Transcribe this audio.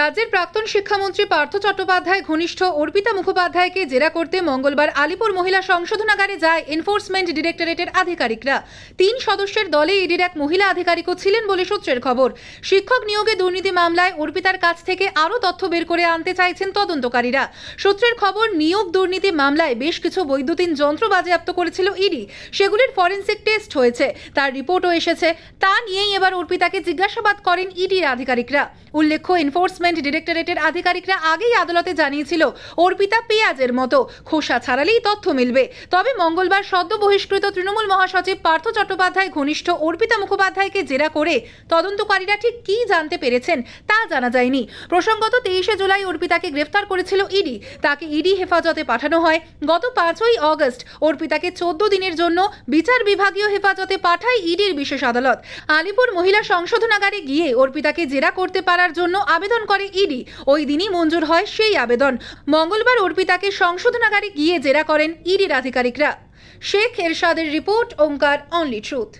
রাজ্যের প্রাক্তন শিক্ষামন্ত্রী পার্থ চট্টোপাধ্যায় ঘনিষ্ঠ অর্পিতা মুখোপাধ্যায়কে জেরা করতে মঙ্গলবার আলিপুর মহিলা সংশোধনাগারে যায় এনফোর্সমেন্ট ডিরেক্টরেটের আধিকারিকরা তিন সদস্যের দলে ইডির এক মহিলা আধিকারিকও ছিলেন বলে সূত্রের খবর শিক্ষক নিয়োগে দুর্নীতি মামলায় অর্পিতার কাছ থেকে আরও তথ্য বের করে আনতে চাইছেন তদন্তকারীরা সূত্রের খবর নিয়োগ দুর্নীতি মামলায় বেশ কিছু বৈদ্যুতিন যন্ত্র বাজেয়াপ্ত করেছিল ইডি সেগুলির ফরেন্সিক টেস্ট হয়েছে তার রিপোর্টও এসেছে তা নিয়েই এবার অর্পিতাকে জিজ্ঞাসাবাদ করেন ইডির আধিকারিকরা উল্লেখ্য এনফোর্স এনফোর্সমেন্ট ডিরেক্টরেটের আধিকারিকরা আগেই আদালতে জানিয়েছিল অর্পিতা পেঁয়াজের মতো খোসা ছাড়ালেই তথ্য মিলবে তবে মঙ্গলবার সদ্য বহিষ্কৃত তৃণমূল মহাসচিব পার্থ চট্টোপাধ্যায় ঘনিষ্ঠ অর্পিতা মুখোপাধ্যায়কে জেরা করে তদন্তকারীরা ঠিক কী জানতে পেরেছেন তা জানা যায়নি প্রসঙ্গত তেইশে জুলাই অর্পিতাকে গ্রেফতার করেছিল ইডি তাকে ইডি হেফাজতে পাঠানো হয় গত পাঁচই অগস্ট অর্পিতাকে চোদ্দ দিনের জন্য বিচার বিভাগীয় হেফাজতে পাঠায় ইডির বিশেষ আদালত আলিপুর মহিলা সংশোধনাগারে গিয়ে অর্পিতাকে জেরা করতে পারার জন্য আবেদন করে ইডি ওই দিনই মঞ্জুর হয় সেই আবেদন মঙ্গলবার অর্পিতাকে সংশোধনাগারে গিয়ে জেরা করেন ইডির আধিকারিকরা শেখ এরশাদের রিপোর্ট ওঙ্কার অনলি ট্রুথ